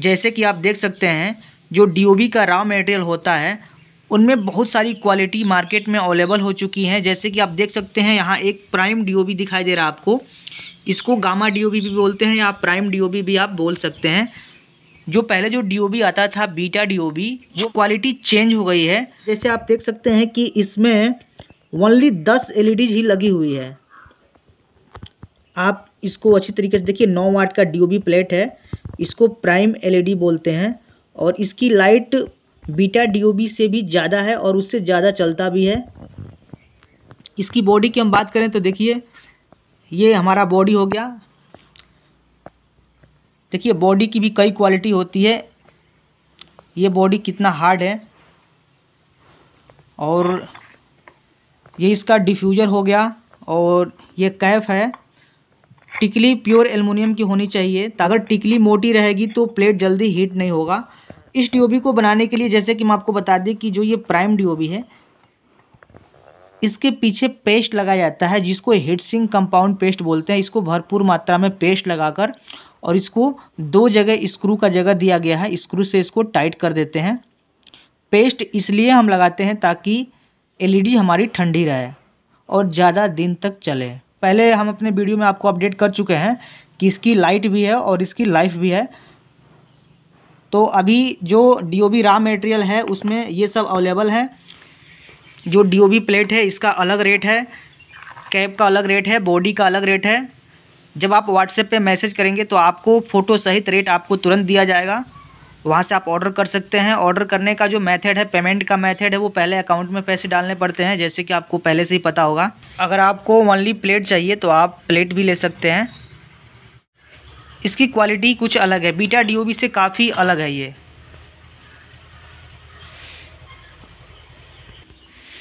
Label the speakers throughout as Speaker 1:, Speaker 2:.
Speaker 1: जैसे कि आप देख सकते हैं जो डी का रॉ मटेरियल होता है उनमें बहुत सारी क्वालिटी मार्केट में अवेलेबल हो चुकी हैं जैसे कि आप देख सकते हैं यहाँ एक प्राइम डी दिखाई दे रहा है आपको इसको गामा डी भी बोलते हैं या प्राइम डी भी आप बोल सकते हैं जो पहले जो डी आता था बीटा डी वो क्वालिटी चेंज हो गई है जैसे आप देख सकते हैं कि इसमें ओनली दस एल e ही लगी हुई है आप इसको अच्छी तरीके से देखिए नौ वाट का डी प्लेट है इसको प्राइम एलईडी बोलते हैं और इसकी लाइट बीटा डीओबी से भी ज़्यादा है और उससे ज़्यादा चलता भी है इसकी बॉडी की हम बात करें तो देखिए ये हमारा बॉडी हो गया देखिए बॉडी की भी कई क्वालिटी होती है ये बॉडी कितना हार्ड है और ये इसका डिफ्यूज़र हो गया और ये कैफ है टिकली प्योर एलमिनियम की होनी चाहिए तो अगर टिकली मोटी रहेगी तो प्लेट जल्दी हीट नहीं होगा इस डी को बनाने के लिए जैसे कि मैं आपको बता दें कि जो ये प्राइम डी है इसके पीछे पेस्ट लगाया जाता है जिसको हीट सिंक कंपाउंड पेस्ट बोलते हैं इसको भरपूर मात्रा में पेस्ट लगाकर और इसको दो जगह स्क्रू का जगह दिया गया है स्क्रू से इसको टाइट कर देते हैं पेस्ट इसलिए हम लगाते हैं ताकि एलईडी हमारी ठंडी रहे और ज़्यादा दिन तक चले पहले हम अपने वीडियो में आपको अपडेट कर चुके हैं कि इसकी लाइट भी है और इसकी लाइफ भी है तो अभी जो डी रॉ मटेरियल है उसमें ये सब अवेलेबल है जो डी प्लेट है इसका अलग रेट है कैप का अलग रेट है बॉडी का अलग रेट है जब आप व्हाट्सएप पे मैसेज करेंगे तो आपको फ़ोटो सहित रेट आपको तुरंत दिया जाएगा वहाँ से आप ऑर्डर कर सकते हैं ऑर्डर करने का जो मेथड है पेमेंट का मेथड है वो पहले अकाउंट में पैसे डालने पड़ते हैं जैसे कि आपको पहले से ही पता होगा अगर आपको ओनली प्लेट चाहिए तो आप प्लेट भी ले सकते हैं इसकी क्वालिटी कुछ अलग है बीटा डी से काफ़ी अलग है ये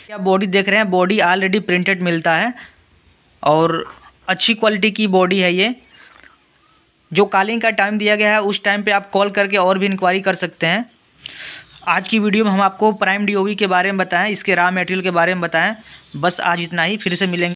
Speaker 1: क्या बॉडी देख रहे हैं बॉडी ऑलरेडी प्रिंटेड मिलता है और अच्छी क्वालिटी की बॉडी है ये जो कॉलिंग का टाइम दिया गया है उस टाइम पे आप कॉल करके और भी इंक्वायरी कर सकते हैं आज की वीडियो में हम आपको प्राइम डीओवी के बारे में बताएं इसके रॉ मटेरियल के बारे में बताएं बस आज इतना ही फिर से मिलेंगे